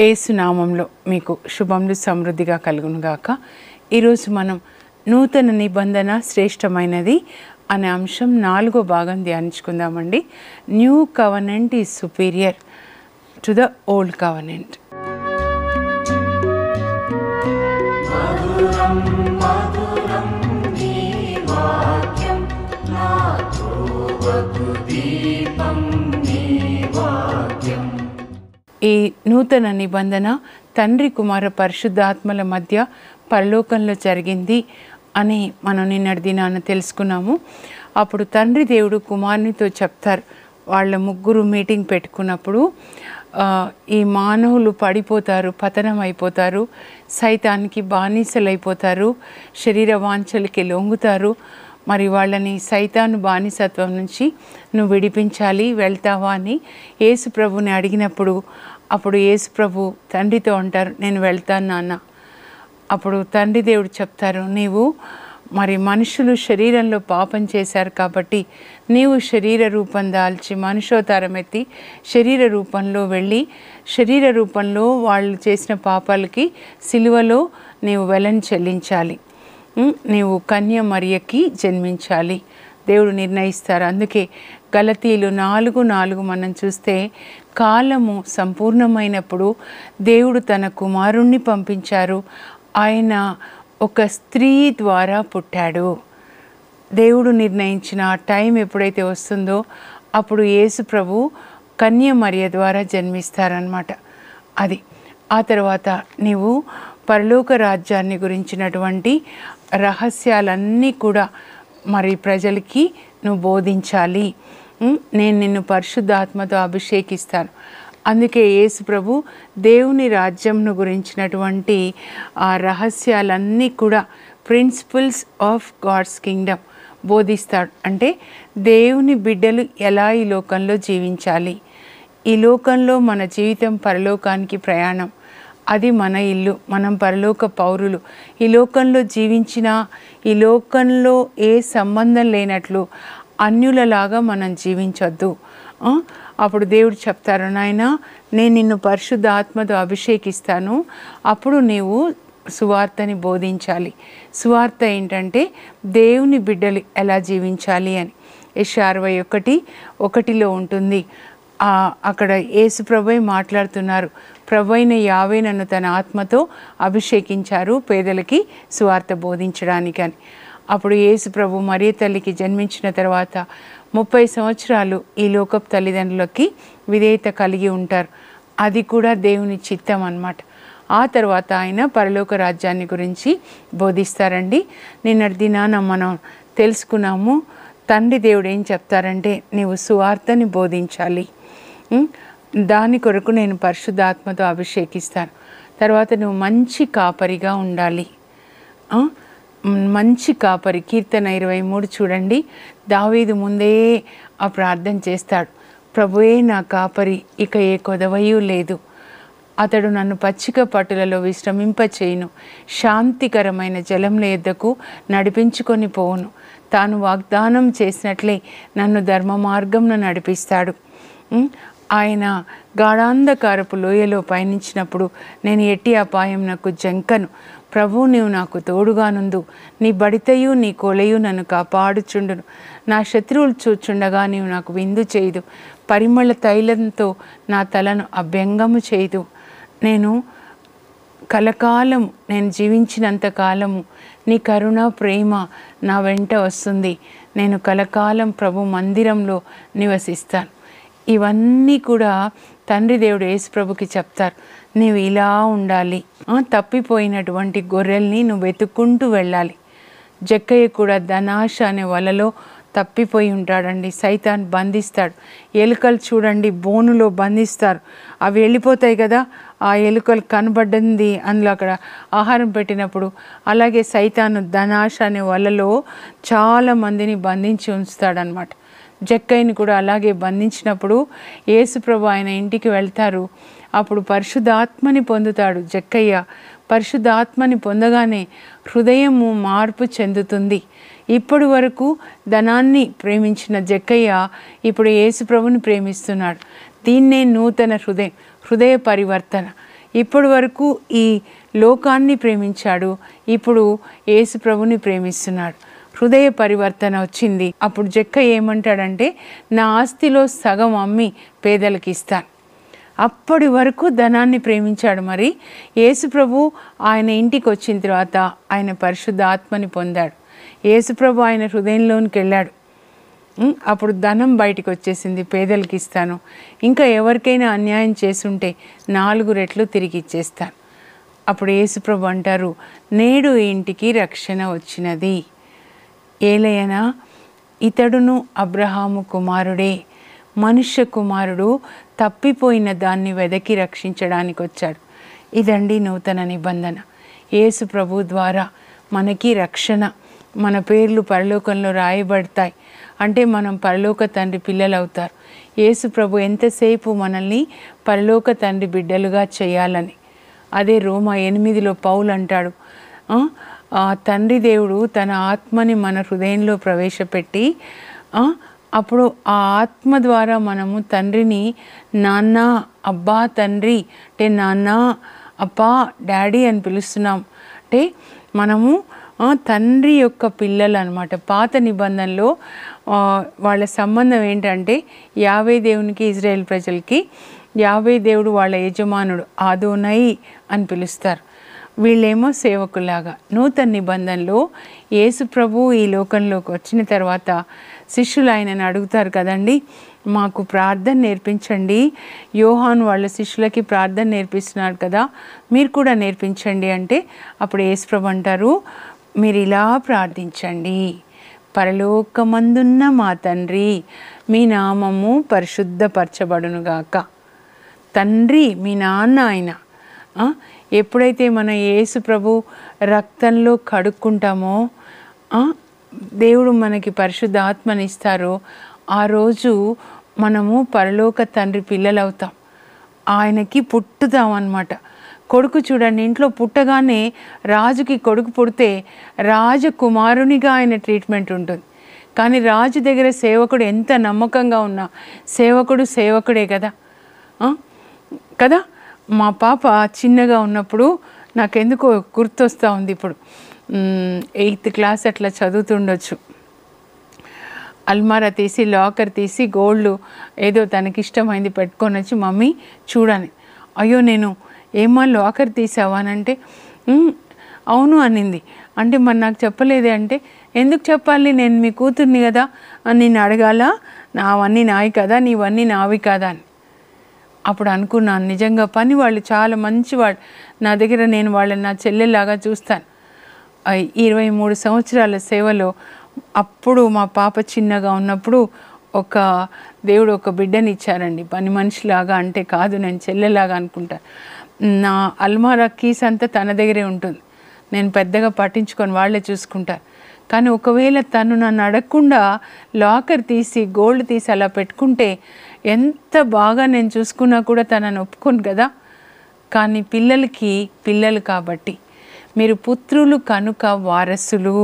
ఏసునామంలో మీకు శుభములు సమృద్ధిగా కలుగునుగాక ఈరోజు మనం నూతన నిబంధన శ్రేష్టమైనది అనే అంశం నాలుగో భాగం ధ్యానించుకుందామండి new covenant is superior to the old covenant ఈ నూతన నిబంధన తండ్రి కుమార పరిశుద్ధాత్మల మధ్య పరలోకంలో జరిగింది అని మనం నిన్నటి దినాన తెలుసుకున్నాము అప్పుడు తండ్రి దేవుడు కుమారునితో చెప్తారు వాళ్ళ ముగ్గురు మీటింగ్ పెట్టుకున్నప్పుడు ఈ మానవులు పడిపోతారు పతనం అయిపోతారు సైతానికి బానిసలైపోతారు శరీర వాంఛలకి లొంగుతారు మరి వాళ్ళని సైతాను బానిసత్వం నుంచి నువ్వు విడిపించాలి వెళ్తావా అని యేసు ప్రభుని అడిగినప్పుడు అప్పుడు యేసు ప్రభు తండ్రితో అంటారు నేను వెళ్తాను నాన్న అప్పుడు తండ్రి దేవుడు చెప్తారు నీవు మరి మనుషులు శరీరంలో పాపం చేశారు కాబట్టి నీవు శరీర రూపం దాల్చి మనుషోతారం ఎత్తి శరీర రూపంలో వెళ్ళి శరీర రూపంలో వాళ్ళు చేసిన పాపాలకి సిలువలో నీవు వెలని చెల్లించాలి నీవు కన్య మరియకి జన్మించాలి దేవుడు నిర్ణయిస్తారు అందుకే గలతీలు నాలుగు నాలుగు మనం చూస్తే కాలము సంపూర్ణమైనప్పుడు దేవుడు తన కుమారుణ్ణి పంపించారు ఆయన ఒక స్త్రీ ద్వారా పుట్టాడు దేవుడు నిర్ణయించిన ఆ టైం ఎప్పుడైతే వస్తుందో అప్పుడు యేసు ప్రభు కన్య మరియ ద్వారా జన్మిస్తారనమాట అది ఆ తర్వాత నీవు పరలోక రాజ్యాన్ని గురించినటువంటి రహస్యాలన్నీ కూడా మరి ప్రజలకి నువ్వు బోధించాలి నేను నిన్ను పరిశుద్ధాత్మతో అభిషేకిస్తాను అందుకే యేసు ప్రభు దేవుని రాజ్యంను గురించినటువంటి ఆ రహస్యాలన్నీ కూడా ప్రిన్సిపల్స్ ఆఫ్ గాడ్స్ కింగ్డమ్ బోధిస్తాడు అంటే దేవుని బిడ్డలు ఎలా ఈ లోకంలో జీవించాలి ఈ లోకంలో మన జీవితం పరలోకానికి ప్రయాణం అది మన ఇల్లు మనం పరలోక పౌరులు ఈ లోకంలో జీవించిన ఈ లోకంలో ఏ సంబంధం లేనట్లు అన్యులలాగా మనం జీవించొద్దు అప్పుడు దేవుడు చెప్తారు నాయన నేను నిన్ను పరిశుద్ధ ఆత్మతో అభిషేకిస్తాను అప్పుడు నీవు సువార్తని బోధించాలి సువార్త ఏంటంటే దేవుని బిడ్డలు ఎలా జీవించాలి అని ఎస్ అరవై ఒకటి ఒకటిలో ఉంటుంది అక్కడ యేసుప్రభే మాట్లాడుతున్నారు ప్రవైన యావే నన్ను తన ఆత్మతో అభిషేకించారు పేదలకి సువార్త బోధించడానికి అని అప్పుడు యేసు ప్రభు మరీ తల్లికి జన్మించిన తర్వాత ముప్పై సంవత్సరాలు ఈ లోకపు తల్లిదండ్రులకి విధేయత కలిగి ఉంటారు అది కూడా దేవుని చిత్తం అన్నమాట ఆ తర్వాత ఆయన పరలోక రాజ్యాన్ని గురించి బోధిస్తారండి నిన్నటి దినాన మనం తెలుసుకున్నాము తండ్రి దేవుడు ఏం చెప్తారంటే నీవు సువార్తని బోధించాలి దాని కొరకు నేను పరిశుద్ధాత్మతో అభిషేకిస్తాను తర్వాత నువ్వు మంచి కాపరిగా ఉండాలి మంచి కాపరి కీర్తన ఇరవై మూడు చూడండి దావీదు ముందే ఆ ప్రార్థన చేస్తాడు ప్రభుయే నా కాపరి ఇక ఏ కొదవయూ లేదు అతడు నన్ను పచ్చిక పట్టులలో విశ్రమింపచేయును శాంతికరమైన జలముల ఎద్దకు నడిపించుకొని పోవును తాను వాగ్దానం చేసినట్లే నన్ను ధర్మ మార్గంను నడిపిస్తాడు ఆయన గాఢాంధకారపు లోయలో పయనించినప్పుడు నేను ఎట్టి అపాయం నాకు జంకను ప్రభు నీవు నాకు తోడుగానుందు నీ బడితయు నీ కొలయు నన్ను కాపాడుచుండును నా శత్రువులు చూచుండగా నీవు నాకు విందు చేయదు పరిమళ తైలంతో నా తలను అభ్యంగము చేయదు నేను కలకాలం నేను జీవించినంత కాలము నీ కరుణ ప్రేమ నా వెంట వస్తుంది నేను కలకాలం ప్రభు మందిరంలో నివసిస్తాను ఇవన్నీ కూడా తండ్రి దేవుడు యేసుప్రభుకి చెప్తారు నువ్వు ఇలా ఉండాలి తప్పిపోయినటువంటి గొర్రెల్ని నువ్వు వెతుక్కుంటూ వెళ్ళాలి జక్కయ్య కూడా ధనాశ అనే వలలో తప్పిపోయి ఉంటాడండి సైతాన్ బంధిస్తాడు ఎలుకలు చూడండి బోనులో బంధిస్తారు అవి వెళ్ళిపోతాయి కదా ఆ ఎలుకలు కనబడింది అందులో అక్కడ ఆహారం పెట్టినప్పుడు అలాగే సైతాను ధనాశ అనే వలలో చాలామందిని బంధించి ఉంచుతాడనమాట జక్కయ్యని కూడా అలాగే బంధించినప్పుడు యేసుప్రభు ఆయన ఇంటికి వెళ్తారు అప్పుడు పరిశుద్ధాత్మని పొందుతాడు జక్కయ్య పరిశుద్ధాత్మని పొందగానే హృదయము మార్పు చెందుతుంది ఇప్పటి వరకు ధనాన్ని ప్రేమించిన జక్కయ్య ఇప్పుడు యేసుప్రభుని ప్రేమిస్తున్నాడు దీన్నే నూతన హృదయం హృదయ పరివర్తన ఇప్పటి వరకు ఈ లోకాన్ని ప్రేమించాడు ఇప్పుడు యేసుప్రభుని ప్రేమిస్తున్నాడు హృదయ పరివర్తన వచ్చింది అప్పుడు జక్క ఏమంటాడంటే నా ఆస్తిలో సగం అమ్మి పేదలకి ఇస్తాను అప్పటి వరకు ధనాన్ని ప్రేమించాడు మరి యేసుప్రభు ఆయన ఇంటికి వచ్చిన తర్వాత ఆయన పరిశుద్ధ ఆత్మని పొందాడు యేసుప్రభు ఆయన హృదయంలోనికి వెళ్ళాడు అప్పుడు ధనం బయటికి వచ్చేసింది పేదలకి ఇస్తాను ఇంకా ఎవరికైనా అన్యాయం చేసుంటే నాలుగు రెట్లు తిరిగి ఇచ్చేస్తాను అప్పుడు యేసుప్రభు అంటారు నేడు ఇంటికి రక్షణ వచ్చినది ఏలయన ఇతడును అబ్రహాము కుమారుడే మనుష్య కుమారుడు తప్పిపోయిన దాన్ని వెదకి రక్షించడానికి వచ్చాడు ఇదండి నూతన నిబంధన యేసు ప్రభు ద్వారా మనకి రక్షణ మన పేర్లు పరలోకంలో రాయబడతాయి అంటే మనం పరలోక తండ్రి పిల్లలు అవుతారు యేసు ప్రభు ఎంతసేపు మనల్ని పరలోక తండ్రి బిడ్డలుగా చేయాలని అదే రోమా ఎనిమిదిలో పౌలు అంటాడు తండ్రి దేవుడు తన ఆత్మని మన హృదయంలో ప్రవేశపెట్టి అప్పుడు ఆ ఆత్మ ద్వారా మనము తండ్రిని నాన్న అబ్బా తండ్రి అంటే నాన్న అబ్బా డాడీ అని పిలుస్తున్నాం అంటే మనము తండ్రి యొక్క పిల్లలు అనమాట పాత నిబంధనలో వాళ్ళ సంబంధం ఏంటంటే యావే దేవునికి ఇజ్రాయేల్ ప్రజలకి యావే దేవుడు వాళ్ళ యజమానుడు ఆదోనై అని పిలుస్తారు వీళ్ళేమో సేవకులాగా నూతన నిబంధనలో యేసు ప్రభు ఈ లోకంలోకి వచ్చిన తర్వాత శిష్యులు ఆయనను అడుగుతారు కదండి మాకు ప్రార్థన నేర్పించండి యోహాన్ వాళ్ళ శిష్యులకి ప్రార్థన నేర్పిస్తున్నారు కదా మీరు కూడా నేర్పించండి అంటే అప్పుడు యేసుప్రభు అంటారు మీరు ఇలా ప్రార్థించండి పరలోకమందున్న మా తండ్రి మీ నామము పరిశుద్ధపరచబడునుగాక తండ్రి మీ నాన్న ఆయన ఎప్పుడైతే మన యేసు ప్రభు రక్తంలో కడుక్కుంటామో దేవుడు మనకి పరిశుద్ధ ఆత్మనిస్తారో ఆ రోజు మనము పరలోక తండ్రి పిల్లలవుతాం ఆయనకి పుట్టుతాం అన్నమాట కొడుకు చూడండి ఇంట్లో పుట్టగానే రాజుకి కొడుకు పుడితే రాజకుమారునిగా ఆయన ట్రీట్మెంట్ ఉంటుంది కానీ రాజు దగ్గర సేవకుడు ఎంత నమ్మకంగా ఉన్నా సేవకుడు సేవకుడే కదా కదా మా పాప చిన్నగా ఉన్నప్పుడు నాకెందుకో గుర్తొస్తూ ఉంది ఇప్పుడు ఎయిత్ క్లాస్ అట్లా చదువుతుండొచ్చు అల్మారా తీసి లాకర్ తీసి గోల్డ్ ఏదో తనకి ఇష్టమైంది పెట్టుకొని వచ్చి మమ్మీ చూడని అయ్యో నేను ఏమో లాకర్ తీసావానంటే అవును అనింది అంటే మరి నాకు చెప్పలేదే అంటే ఎందుకు చెప్పాలి నేను మీ కూతుర్ని కదా అని నేను అడగాల నావన్నీ నావి కదా నీవన్నీ నావి కదా అని అప్పుడు అనుకున్నాను నిజంగా పని వాళ్ళు చాలా మంచి వాళ్ళు నా దగ్గర నేను వాళ్ళని నా చెల్లెలాగా చూస్తాను ఇరవై మూడు సంవత్సరాల సేవలో అప్పుడు మా పాప చిన్నగా ఉన్నప్పుడు ఒక దేవుడు ఒక బిడ్డని ఇచ్చారండి పని మనిషిలాగా అంటే కాదు నేను చెల్లెలాగా అనుకుంటాను నా అల్మారా కీస్ అంతా తన దగ్గరే ఉంటుంది నేను పెద్దగా పట్టించుకొని వాళ్ళే చూసుకుంటారు కానీ ఒకవేళ తను నన్ను అడగకుండా లాకర్ తీసి గోల్డ్ తీసి అలా పెట్టుకుంటే ఎంత బాగా నేను చూసుకున్నా కూడా తనని ఒప్పుకోను కదా కానీ పిల్లలకి పిల్లలు కాబట్టి మీరు పుత్రులు కనుక వారసులు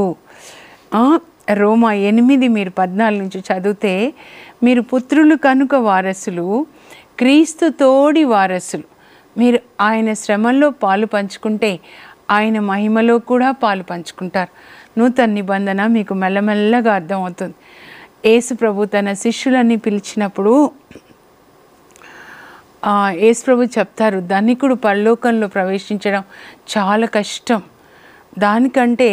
రోమా ఎనిమిది మీరు పద్నాలుగు నుంచి చదివితే మీరు పుత్రులు కనుక వారసులు క్రీస్తు తోడి వారసులు మీరు ఆయన శ్రమల్లో పాలు పంచుకుంటే ఆయన మహిమలో కూడా పాలు పంచుకుంటారు నూతన నిబంధన మీకు మెల్లమెల్లగా అర్థమవుతుంది ఏసుప్రభు తన శిష్యులని పిలిచినప్పుడు ఏసుప్రభు చెప్తారు ధనికుడు పరలోకంలో ప్రవేశించడం చాలా కష్టం దానికంటే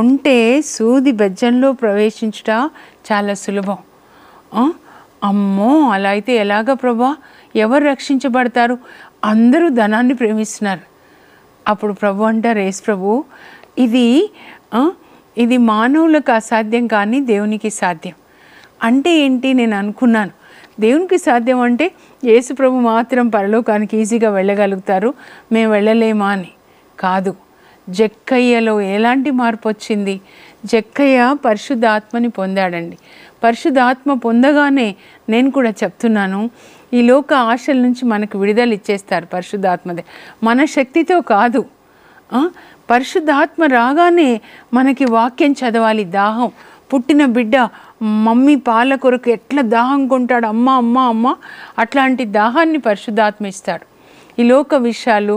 ఉంటే సూది బెజ్జంలో ప్రవేశించుట చాలా సులభం అమ్మో అలా అయితే ఎలాగ ప్రభా ఎవరు రక్షించబడతారు అందరూ ధనాన్ని ప్రేమిస్తున్నారు అప్పుడు ప్రభు అంటారు యేసు ప్రభు ఇది ఇది మానవులకు అసాధ్యం కానీ దేవునికి సాధ్యం అంటే ఏంటి నేను అనుకున్నాను దేవునికి సాధ్యం అంటే యేసుప్రభు మాత్రం పరలోకానికి ఈజీగా వెళ్ళగలుగుతారు మేము వెళ్ళలేమా అని కాదు జక్కయ్యలో ఎలాంటి మార్పు వచ్చింది జక్కయ్య పరిశుద్ధాత్మని పొందాడండి పరిశుద్ధాత్మ పొందగానే నేను కూడా చెప్తున్నాను ఈ లోక ఆశల నుంచి మనకు విడుదల ఇచ్చేస్తారు పరిశుద్ధాత్మదే మన శక్తితో కాదు పరిశుద్ధాత్మ రాగానే మనకి వాక్యం చదవాలి దాహం పుట్టిన బిడ్డ మమ్మీ పాల కొరకు ఎట్లా దాహం కొంటాడు అమ్మ అమ్మ అమ్మ అట్లాంటి దాహాన్ని పరిశుద్ధాత్మ ఇస్తాడు ఈ లోక విషయాలు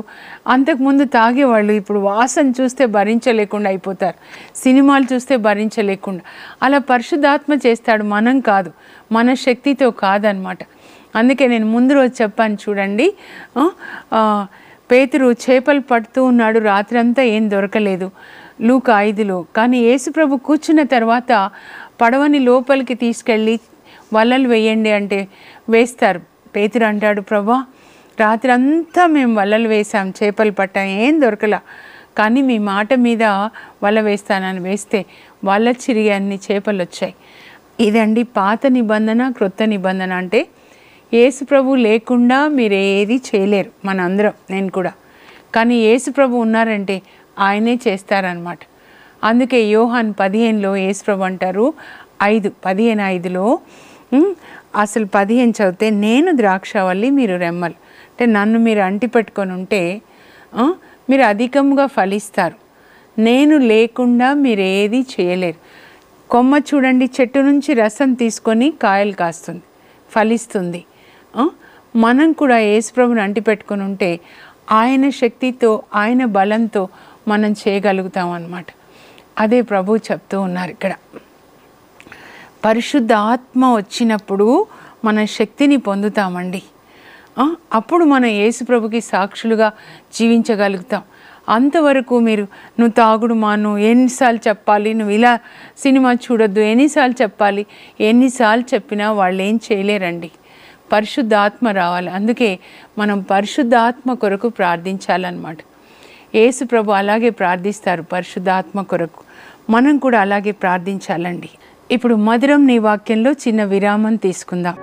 అంతకుముందు తాగేవాళ్ళు ఇప్పుడు వాసన చూస్తే భరించలేకుండా అయిపోతారు సినిమాలు చూస్తే భరించలేకుండా అలా పరిశుద్ధాత్మ చేస్తాడు మనం కాదు మన శక్తితో కాదనమాట అందుకే నేను ముందు రోజు చెప్పాను చూడండి పేతురు చేపలు పడుతూ ఉన్నాడు రాత్రంతా ఏం దొరకలేదు లూక ఐదులో కానీ యేసుప్రభు కూర్చున్న తర్వాత పడవని లోపలికి తీసుకెళ్ళి వలలు వేయండి అంటే వేస్తారు పేతురు అంటాడు ప్రభా రాత్రి అంతా మేము వలలు వేసాం చేపలు పట్టాం ఏం దొరకలా కానీ మీ మాట మీద వల వేస్తానని వేస్తే వల చిరిగి అన్ని చేపలు వచ్చాయి ఇదండి పాత నిబంధన క్రొత్త నిబంధన అంటే యేసు ప్రభు లేకుండా మీరు ఏది చేయలేరు మనందరం నేను కూడా కానీ యేసు ప్రభు ఉన్నారంటే ఆయనే చేస్తారనమాట అందుకే యోహాన్ పదిహేనులో ఏసుప్రభు అంటారు ఐదు పదిహేను ఐదులో అసలు పదిహేను చదివితే నేను ద్రాక్షవల్లి మీరు రెమ్మలు అంటే నన్ను మీరు అంటిపెట్టుకొని ఉంటే మీరు అధికముగా ఫలిస్తారు నేను లేకుండా మీరు ఏది చేయలేరు కొమ్మ చూడండి చెట్టు నుంచి రసం తీసుకొని కాయలు కాస్తుంది ఫలిస్తుంది మనం కూడా యేసుప్రభుని అంటిపెట్టుకొని ఉంటే ఆయన శక్తితో ఆయన బలంతో మనం చేయగలుగుతాం అన్నమాట అదే ప్రభు చెప్తూ ఉన్నారు ఇక్కడ పరిశుద్ధ ఆత్మ వచ్చినప్పుడు మన శక్తిని పొందుతామండి అప్పుడు మనం యేసు ప్రభుకి సాక్షులుగా జీవించగలుగుతాం అంతవరకు మీరు నువ్వు తాగుడు మా నువ్వు ఎన్నిసార్లు చెప్పాలి నువ్వు ఇలా సినిమా చూడొద్దు ఎన్నిసార్లు చెప్పాలి ఎన్నిసార్లు చెప్పినా వాళ్ళు ఏం చేయలేరండి పరిశుద్ధాత్మ రావాలి అందుకే మనం పరిశుద్ధాత్మ కొరకు ప్రార్థించాలన్నమాట యేసు ప్రభు అలాగే ప్రార్థిస్తారు పరిశుద్ధాత్మ కొరకు మనం కూడా అలాగే ప్రార్థించాలండి ఇప్పుడు మధురం నీ వాక్యంలో చిన్న విరామం తీసుకుందాం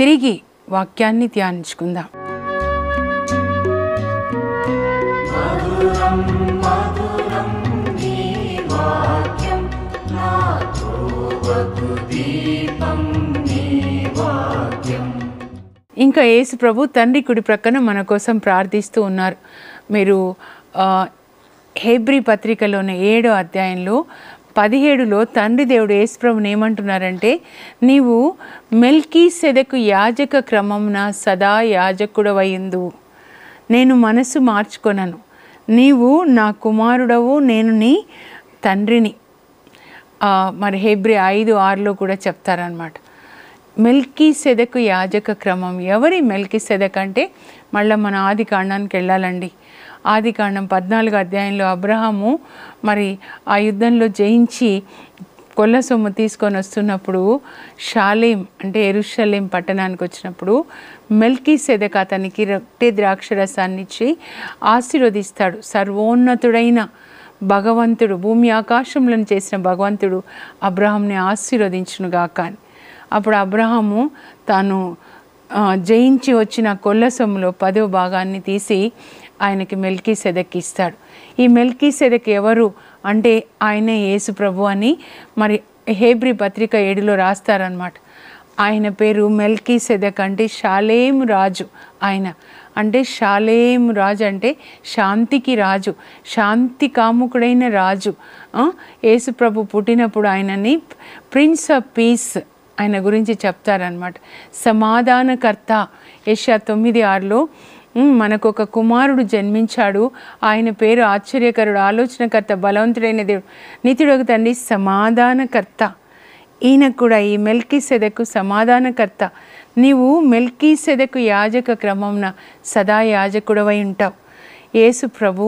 తిరిగి వాక్యాన్ని ధ్యానించుకుందాం ఇంకా యేసు ప్రభు తండ్రి కుడి ప్రక్కన మన కోసం ప్రార్థిస్తూ ఉన్నారు మీరు హెబ్రి పత్రికలోని ఏడో అధ్యాయంలో పదిహేడులో తండ్రి దేవుడు యేసుప్రభుని ఏమంటున్నారంటే నీవు మెల్కీ సెదకు యాజక క్రమంన సదా యాజకుడవయ్యిందు నేను మనసు మార్చుకొనను నీవు నా కుమారుడవు నేను నీ తండ్రిని మరి హెబ్రి ఐదు ఆరులో కూడా చెప్తారనమాట మెల్కీ సెదకు యాజక క్రమం ఎవరి మెల్కీ సెదక్ అంటే మళ్ళీ మన ఆది కాండానికి వెళ్ళాలండి ఆది కాండం పద్నాలుగు అధ్యాయంలో అబ్రహాము మరి ఆ యుద్ధంలో జయించి కొల్ల సొమ్ము తీసుకొని వస్తున్నప్పుడు షాలేం అంటే ఎరుషలేం పట్టణానికి వచ్చినప్పుడు మెల్కీ సెదక్ అతనికి రొట్టె ద్రాక్ష రసాన్ని ఇచ్చి ఆశీర్వదిస్తాడు సర్వోన్నతుడైన భగవంతుడు భూమి ఆకాశంలను చేసిన భగవంతుడు అబ్రహాంని ఆశీర్వదించునుగాక అని అప్పుడు అబ్రహాము తాను జయించి వచ్చిన కొల్ల సొమ్ములో పదో భాగాన్ని తీసి ఆయనకి మెల్కీ సెదక్ ఇస్తాడు ఈ మెల్కీ సెదక్ ఎవరు అంటే ఆయన యేసు ప్రభు అని మరి హేబ్రి పత్రిక ఏడులో రాస్తారనమాట ఆయన పేరు మెల్కీ సెదక్ అంటే షాలేం రాజు ఆయన అంటే షాలేం రాజు అంటే శాంతికి రాజు శాంతి కాముకుడైన రాజు యేసుప్రభు పుట్టినప్పుడు ఆయనని ప్రిన్స్ ఆఫ్ పీస్ ఆయన గురించి చెప్తారనమాట సమాధానకర్త యశా తొమ్మిది ఆరులో మనకు ఒక కుమారుడు జన్మించాడు ఆయన పేరు ఆశ్చర్యకరుడు ఆలోచనకర్త బలవంతుడైన దేవుడు ఒక తండ్రి సమాధానకర్త ఈయన కూడా ఈ మెల్కీ సెదకు సమాధానకర్త నీవు మెల్కీ సెదకు యాజక క్రమంన సదా యాజకుడవై ఉంటావు యేసు ప్రభు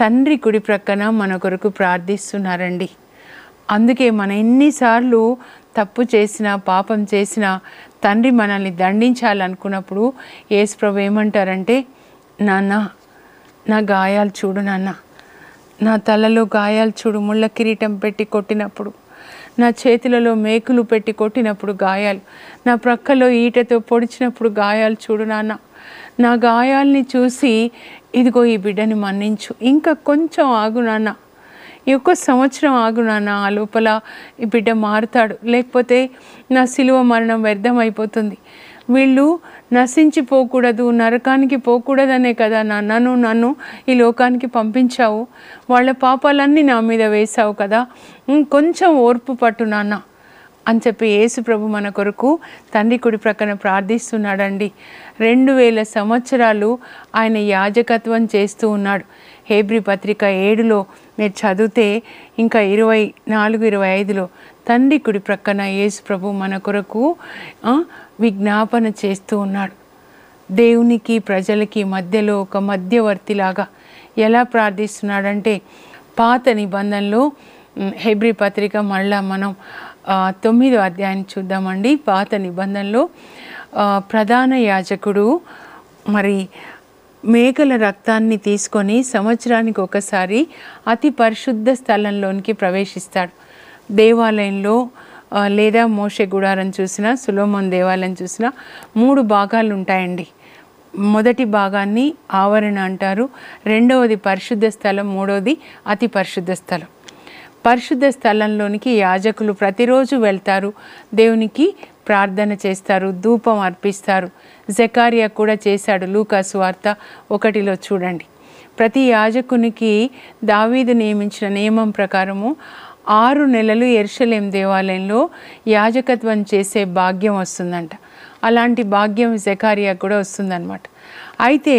తండ్రి కుడి ప్రక్కన మన కొరకు ప్రార్థిస్తున్నారండి అందుకే మన ఎన్నిసార్లు తప్పు చేసినా పాపం చేసినా తండ్రి మనల్ని దండించాలనుకున్నప్పుడు ఏసుప్రభు ఏమంటారంటే నాన్న నా గాయాలు చూడు నాన్న నా తలలో గాయాలు చూడు ముళ్ళ కిరీటం పెట్టి కొట్టినప్పుడు నా చేతులలో మేకులు పెట్టి కొట్టినప్పుడు గాయాలు నా ప్రక్కలో ఈటతో పొడిచినప్పుడు గాయాలు చూడు నాన్న నా గాయాల్ని చూసి ఇదిగో ఈ బిడ్డని మన్నించు ఇంకా కొంచెం ఆగు నాన్న ఒక్క సంవత్సరం ఆగు నాన్న ఆ లోపల ఈ బిడ్డ మారుతాడు లేకపోతే నా సిలువ మరణం వ్యర్థం అయిపోతుంది వీళ్ళు నశించిపోకూడదు నరకానికి పోకూడదనే కదా నాన్నను నన్ను ఈ లోకానికి పంపించావు వాళ్ళ పాపాలన్నీ నా మీద వేశావు కదా కొంచెం ఓర్పు పట్టు నాన్న అని చెప్పి యేసు ప్రభు మన కొరకు తండ్రి కుడి ప్రక్కన ప్రార్థిస్తున్నాడండి రెండు వేల సంవత్సరాలు ఆయన యాజకత్వం చేస్తూ ఉన్నాడు హేబ్రి పత్రిక ఏడులో మీరు చదివితే ఇంకా ఇరవై నాలుగు ఇరవై ఐదులో తండ్రి కుడి ప్రక్కన యేసు ప్రభు మన కొరకు విజ్ఞాపన చేస్తూ ఉన్నాడు దేవునికి ప్రజలకి మధ్యలో ఒక మధ్యవర్తిలాగా ఎలా ప్రార్థిస్తున్నాడంటే పాత నిబంధనలో హెబ్రి పత్రిక మళ్ళా మనం తొమ్మిదో అధ్యాయం చూద్దామండి పాత నిబంధనలో ప్రధాన యాజకుడు మరి మేకల రక్తాన్ని తీసుకొని సంవత్సరానికి ఒకసారి అతి పరిశుద్ధ స్థలంలోనికి ప్రవేశిస్తాడు దేవాలయంలో లేదా మోషే గుడారం చూసిన సులోమన్ దేవాలయం చూసిన మూడు భాగాలు ఉంటాయండి మొదటి భాగాన్ని ఆవరణ అంటారు రెండవది పరిశుద్ధ స్థలం మూడవది అతి పరిశుద్ధ స్థలం పరిశుద్ధ స్థలంలోనికి యాజకులు ప్రతిరోజు వెళ్తారు దేవునికి ప్రార్థన చేస్తారు ధూపం అర్పిస్తారు జకారియా కూడా చేశాడు లూకాసు వార్త ఒకటిలో చూడండి ప్రతి యాజకునికి దావీదు నియమించిన నియమం ప్రకారము ఆరు నెలలు ఎర్షలేం దేవాలయంలో యాజకత్వం చేసే భాగ్యం వస్తుందంట అలాంటి భాగ్యం జకారియా కూడా వస్తుందన్నమాట అయితే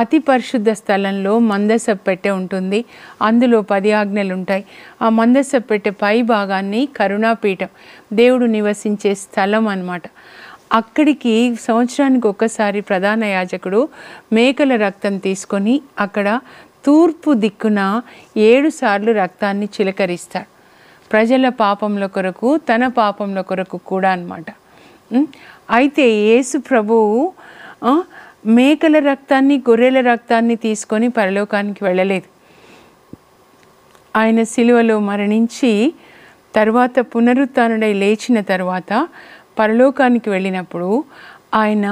అతి పరిశుద్ధ స్థలంలో మందస పెట్టె ఉంటుంది అందులో పది ఆజ్ఞలు ఉంటాయి ఆ మందస పెట్టే పై భాగాన్ని కరుణాపీఠం దేవుడు నివసించే స్థలం అన్నమాట అక్కడికి సంవత్సరానికి ఒక్కసారి ప్రధాన యాజకుడు మేకల రక్తం తీసుకొని అక్కడ తూర్పు దిక్కున ఏడుసార్లు రక్తాన్ని చిలకరిస్తాడు ప్రజల పాపముల కొరకు తన పాపముల కొరకు కూడా అనమాట అయితే యేసు ప్రభువు మేకల రక్తాన్ని గొర్రెల రక్తాన్ని తీసుకొని పరలోకానికి వెళ్ళలేదు ఆయన సిలువలో మరణించి తర్వాత పునరుత్డై లేచిన తర్వాత పరలోకానికి వెళ్ళినప్పుడు ఆయన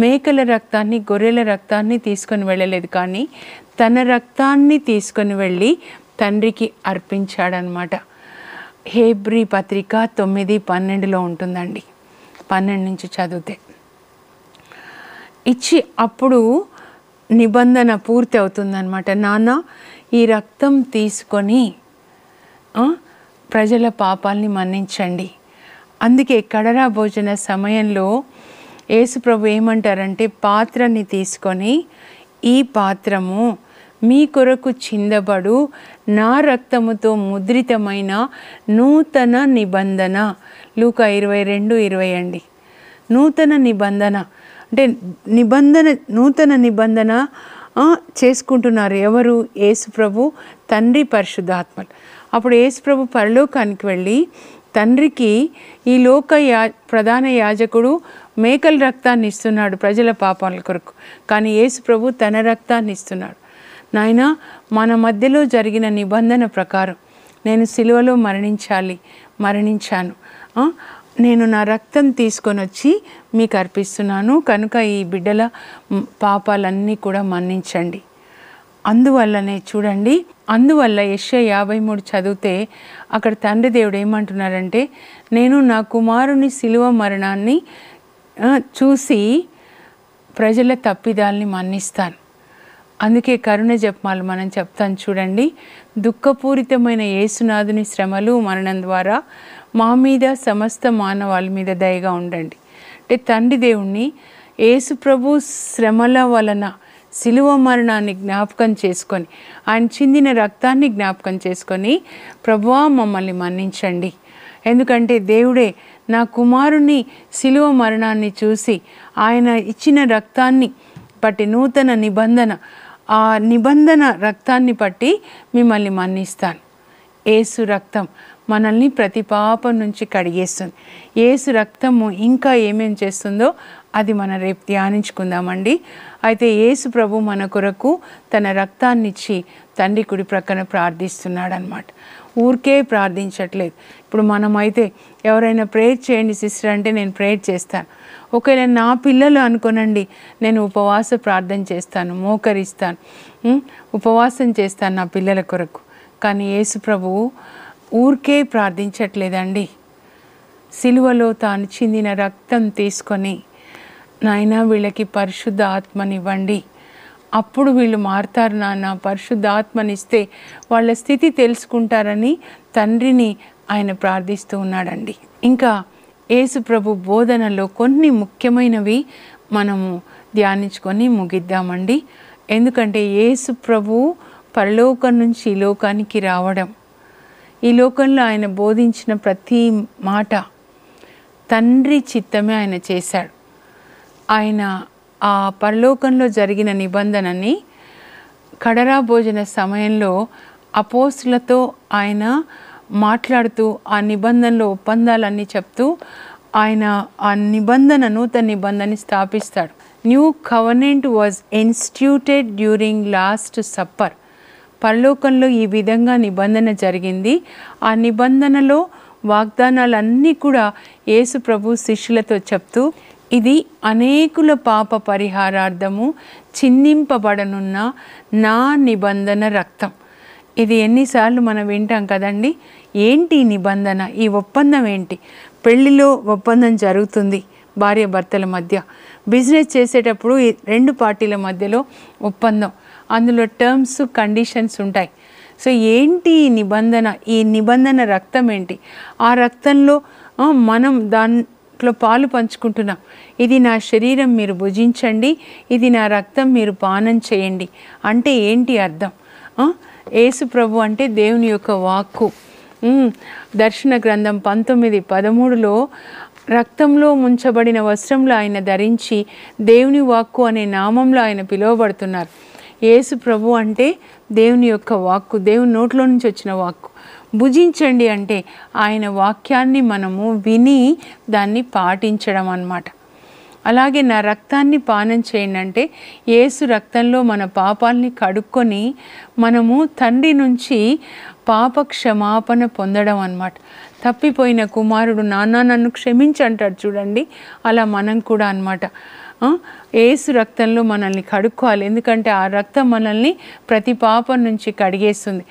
మేకల రక్తాన్ని గొర్రెల రక్తాన్ని తీసుకొని వెళ్ళలేదు కానీ తన రక్తాన్ని తీసుకొని వెళ్ళి తండ్రికి అర్పించాడనమాట హేబ్రి పత్రిక తొమ్మిది పన్నెండులో ఉంటుందండి పన్నెండు నుంచి చదివితే ఇచ్చి అప్పుడు నిబంధన పూర్తి అవుతుందన్నమాట నాన్న ఈ రక్తం తీసుకొని ప్రజల పాపాల్ని మన్నించండి అందుకే కడరా భోజన సమయంలో యేసుప్రభు ఏమంటారంటే పాత్రని తీసుకొని ఈ పాత్రము మీ కొరకు చిందబడు నా రక్తముతో ముద్రితమైన నూతన నిబంధన లూక ఇరవై రెండు ఇరవై అండి నూతన నిబంధన అంటే నిబంధన నూతన నిబంధన చేసుకుంటున్నారు ఎవరు యేసుప్రభు తండ్రి పరిశుద్ధాత్మలు అప్పుడు యేసుప్రభు పరలోకానికి వెళ్ళి తండ్రికి ఈ లోక యా ప్రధాన యాజకుడు మేకల రక్తాన్ని ఇస్తున్నాడు ప్రజల పాపాల కొరకు కానీ యేసు ప్రభు తన రక్తాన్ని ఇస్తున్నాడు నాయన మన మధ్యలో జరిగిన నిబంధన ప్రకారం నేను సిలువలో మరణించాలి మరణించాను నేను నా రక్తం తీసుకొని వచ్చి మీకు అర్పిస్తున్నాను కనుక ఈ బిడ్డల పాపాలన్నీ కూడా మన్నించండి అందువల్లనే చూడండి అందువల్ల యశ యాభై మూడు చదివితే అక్కడ తండ్రి దేవుడు ఏమంటున్నారంటే నేను నా కుమారుని శిలువ మరణాన్ని చూసి ప్రజల తప్పిదాల్ని మన్నిస్తాను అందుకే కరుణ జపమాలు మనం చెప్తాను చూడండి దుఃఖపూరితమైన యేసునాథుని శ్రమలు మరణం ద్వారా మా మీద సమస్త మానవాళి మీద దయగా ఉండండి అంటే తండ్రి దేవుణ్ణి యేసు ప్రభు శ్రమల వలన శిలువ మరణాన్ని జ్ఞాపకం చేసుకొని ఆయన చిందిన రక్తాన్ని జ్ఞాపకం చేసుకొని ప్రభువా మమ్మల్ని మన్నించండి ఎందుకంటే దేవుడే నా కుమారుని శిలువ మరణాన్ని చూసి ఆయన ఇచ్చిన రక్తాన్ని బట్టి నూతన నిబంధన ఆ నిబంధన రక్తాన్ని బట్టి మిమ్మల్ని మన్నిస్తాను ఏసు రక్తం మనల్ని ప్రతి పాపం నుంచి కడిగేస్తుంది ఏసు రక్తము ఇంకా ఏమేం చేస్తుందో అది మనం రేపు ధ్యానించుకుందామండి అయితే యేసు ప్రభు మన కొరకు తన రక్తాన్నిచ్చి తండ్రి కుడి ప్రక్కన ప్రార్థిస్తున్నాడనమాట ఊరికే ప్రార్థించట్లేదు ఇప్పుడు మనమైతే ఎవరైనా ప్రేయర్ చేయండి సిస్టర్ అంటే నేను ప్రేయర్ చేస్తాను ఒకవేళ నా పిల్లలు అనుకోనండి నేను ఉపవాస ప్రార్థన చేస్తాను మోకరిస్తాను ఉపవాసం చేస్తాను నా పిల్లల కొరకు కానీ యేసు ప్రభు ఊరికే ప్రార్థించట్లేదండి సిలువలో తాను చిందిన రక్తం తీసుకొని నాయన వీళ్ళకి పరిశుద్ధ ఆత్మనివ్వండి అప్పుడు వీళ్ళు మారుతారు నాన్న ఆత్మనిస్తే వాళ్ళ స్థితి తెలుసుకుంటారని తండ్రిని ఆయన ప్రార్థిస్తూ ఉన్నాడండి ఇంకా యేసు ప్రభు బోధనలో కొన్ని ముఖ్యమైనవి మనము ధ్యానించుకొని ముగిద్దామండి ఎందుకంటే యేసు ప్రభు పరలోకం నుంచి ఈ లోకానికి రావడం ఈ లోకంలో ఆయన బోధించిన ప్రతి మాట తండ్రి చిత్తమే ఆయన చేశాడు ఆయన ఆ పరలోకంలో జరిగిన నిబంధనని కడరా భోజన సమయంలో అపోస్టులతో ఆయన మాట్లాడుతూ ఆ నిబంధనలో ఒప్పందాలన్నీ చెప్తూ ఆయన ఆ నిబంధన నూతన నిబంధనని స్థాపిస్తాడు new covenant was instituted during last supper పరలోకంలో ఈ విధంగా నిబంధన జరిగింది ఆ నిబంధనలో వాగ్దానాలన్నీ కూడా యేసు ప్రభు శిష్యులతో చెప్తూ ఇది అనేకుల పాప పరిహారార్థము చిందింపబడనున్న నా నిబంధన రక్తం ఇది ఎన్నిసార్లు మనం వింటాం కదండి ఏంటి నిబంధన ఈ ఒప్పందం ఏంటి పెళ్ళిలో ఒప్పందం జరుగుతుంది భార్య భర్తల మధ్య బిజినెస్ చేసేటప్పుడు రెండు పార్టీల మధ్యలో ఒప్పందం అందులో టర్మ్స్ కండిషన్స్ ఉంటాయి సో ఏంటి నిబంధన ఈ నిబంధన రక్తం ఏంటి ఆ రక్తంలో మనం దాన్ లో పాలు పంచుకుంటున్నాం ఇది నా శరీరం మీరు భుజించండి ఇది నా రక్తం మీరు పానం చేయండి అంటే ఏంటి అర్థం యేసు ప్రభు అంటే దేవుని యొక్క వాక్కు దర్శన గ్రంథం పంతొమ్మిది పదమూడులో రక్తంలో ముంచబడిన వస్త్రంలో ఆయన ధరించి దేవుని వాక్కు అనే నామంలో ఆయన పిలువబడుతున్నారు ఏసు ప్రభు అంటే దేవుని యొక్క వాక్కు దేవుని నోట్లో నుంచి వచ్చిన వాక్కు భుజించండి అంటే ఆయన వాక్యాన్ని మనము విని దాన్ని పాటించడం అన్నమాట అలాగే నా రక్తాన్ని పానం చేయండి అంటే ఏసు రక్తంలో మన పాపాలని కడుక్కొని మనము తండ్రి నుంచి పాప క్షమాపణ పొందడం అన్నమాట తప్పిపోయిన కుమారుడు నాన్న నన్ను క్షమించంటాడు చూడండి అలా మనం కూడా అనమాట ఏసు రక్తంలో మనల్ని కడుక్కోవాలి ఎందుకంటే ఆ రక్తం మనల్ని ప్రతి పాపం నుంచి కడిగేస్తుంది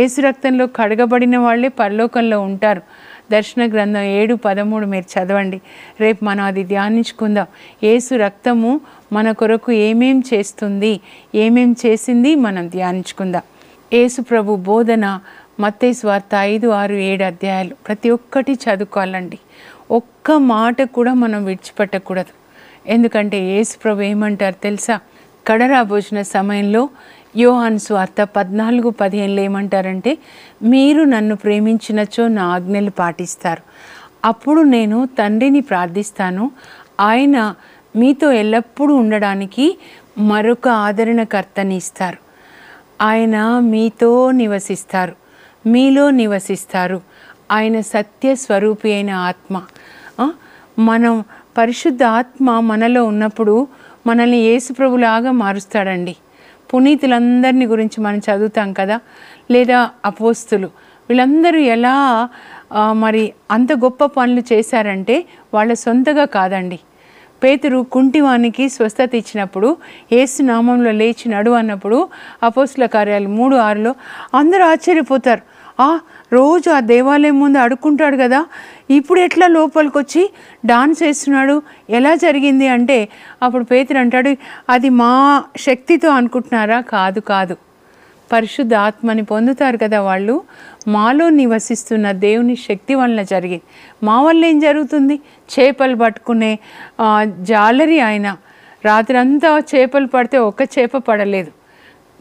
ఏసు రక్తంలో కడగబడిన వాళ్ళే పరలోకంలో ఉంటారు దర్శన గ్రంథం ఏడు పదమూడు మీరు చదవండి రేపు మనం అది ధ్యానించుకుందాం ఏసు రక్తము మన కొరకు ఏమేం చేస్తుంది ఏమేం చేసింది మనం ధ్యానించుకుందాం ఏసు ప్రభు బోధన మత్తేసు స్వార్థ ఐదు ఆరు ఏడు అధ్యాయాలు ప్రతి ఒక్కటి చదువుకోవాలండి ఒక్క మాట కూడా మనం విడిచిపెట్టకూడదు ఎందుకంటే యేసు ప్రభు ఏమంటారు తెలుసా కడరా భోజన సమయంలో యోహాన్ స్వార్త పద్నాలుగు పదిహేనులో ఏమంటారంటే మీరు నన్ను ప్రేమించినచో నా ఆజ్ఞలు పాటిస్తారు అప్పుడు నేను తండ్రిని ప్రార్థిస్తాను ఆయన మీతో ఎల్లప్పుడూ ఉండడానికి మరొక ఆదరణకర్తని ఇస్తారు ఆయన మీతో నివసిస్తారు మీలో నివసిస్తారు ఆయన సత్య స్వరూపి అయిన ఆత్మ మనం పరిశుద్ధ ఆత్మ మనలో ఉన్నప్పుడు మనల్ని ఏసుప్రభులాగా మారుస్తాడండి పునీతులందరిని గురించి మనం చదువుతాం కదా లేదా అపోస్తులు వీళ్ళందరూ ఎలా మరి అంత గొప్ప పనులు చేశారంటే వాళ్ళ సొంతగా కాదండి పేతురు కుంటివానికి స్వస్థత ఇచ్చినప్పుడు ఏసు నామంలో లేచి నడు అన్నప్పుడు అపోస్తుల కార్యాలు మూడు ఆరులో అందరూ ఆశ్చర్యపోతారు రోజు ఆ దేవాలయం ముందు అడుక్కుంటాడు కదా ఇప్పుడు ఎట్లా లోపలికి వచ్చి డాన్స్ వేస్తున్నాడు ఎలా జరిగింది అంటే అప్పుడు పేతురు అంటాడు అది మా శక్తితో అనుకుంటున్నారా కాదు కాదు పరిశుద్ధ ఆత్మని పొందుతారు కదా వాళ్ళు మాలో నివసిస్తున్న దేవుని శక్తి వలన జరిగింది మా వల్ల ఏం జరుగుతుంది చేపలు పట్టుకునే జాలరి ఆయన రాత్రంతా చేపలు పడితే ఒక్క చేప పడలేదు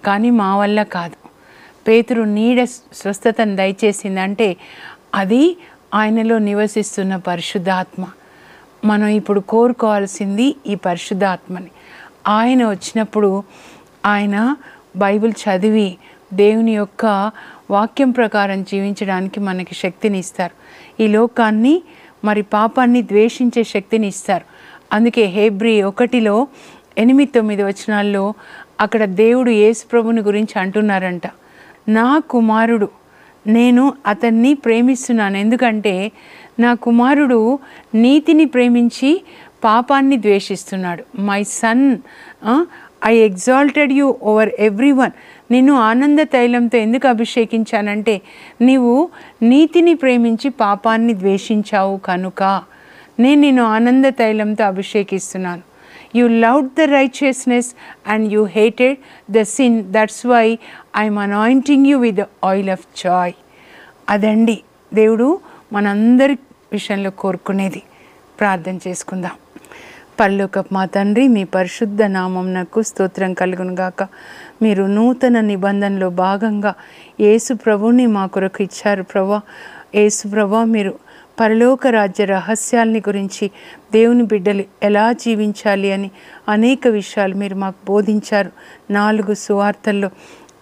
కానీ మా వల్ల కాదు పేతురు నీడ స్వస్థతను దయచేసిందంటే అది ఆయనలో నివసిస్తున్న పరిశుద్ధాత్మ మనం ఇప్పుడు కోరుకోవాల్సింది ఈ పరిశుద్ధాత్మని ఆయన వచ్చినప్పుడు ఆయన బైబిల్ చదివి దేవుని యొక్క వాక్యం ప్రకారం జీవించడానికి మనకి శక్తిని ఇస్తారు ఈ లోకాన్ని మరి పాపాన్ని ద్వేషించే శక్తిని ఇస్తారు అందుకే హేబ్రి ఒకటిలో ఎనిమిది తొమ్మిది వచనాల్లో అక్కడ దేవుడు యేసు ప్రభుని గురించి అంటున్నారంట నా కుమారుడు నేను అతన్ని ప్రేమిస్తున్నాను ఎందుకంటే నా కుమారుడు నీతిని ప్రేమించి పాపాన్ని ద్వేషిస్తున్నాడు my son I exalted you over everyone నిన్ను ఆనంద తైలంతో ఎందుకు అభిషేకించానంటే నీవు నీతిని ప్రేమించి పాపాన్ని ద్వేషించావు కనుక నేను నిన్ను ఆనంద తైలంతో అభిషేకిస్తున్నాను You loved the righteousness and you hated the sin. That's why I'm anointing you with the oil of joy. అదండి దేవుడు మనందరి విషయంలో కోరుకునేది ప్రార్థన చేసుకుందాం పల్లోక మా తండ్రి మీ పరిశుద్ధ నామం నాకు స్తోత్రం కలుగునుగాక మీరు నూతన నిబంధనలో భాగంగా యేసు ప్రభుని మా కొరకు ఇచ్చారు ప్రభా ప్రభా మీరు పరలోక రాజ్య రహస్యాలని గురించి దేవుని బిడ్డలు ఎలా జీవించాలి అని అనేక విషయాలు మీరు మాకు బోధించారు నాలుగు సువార్తల్లో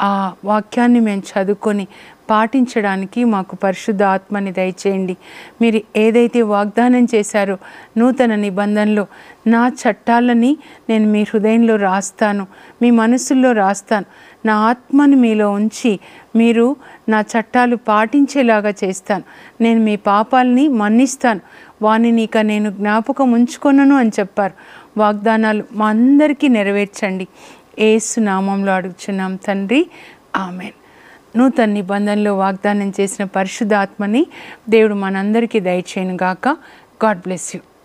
ఆ వాక్యాన్ని మేము చదువుకొని పాటించడానికి మాకు పరిశుద్ధ ఆత్మని దయచేయండి మీరు ఏదైతే వాగ్దానం చేశారో నూతన నిబంధనలో నా చట్టాలని నేను మీ హృదయంలో రాస్తాను మీ మనసుల్లో రాస్తాను నా ఆత్మను మీలో ఉంచి మీరు నా చట్టాలు పాటించేలాగా చేస్తాను నేను మీ పాపాలని మన్నిస్తాను వానిని ఇక నేను జ్ఞాపకం ఉంచుకున్నాను అని చెప్పారు వాగ్దానాలు మా అందరికీ నెరవేర్చండి ఏసు నామంలో అడుగుచున్నాం తండ్రి ఆమెన్ నూతన నిబంధనలో వాగ్దానం చేసిన పరిశుద్ధాత్మని దేవుడు మనందరికీ దయచేయను గాక గాడ్ బ్లెస్ యూ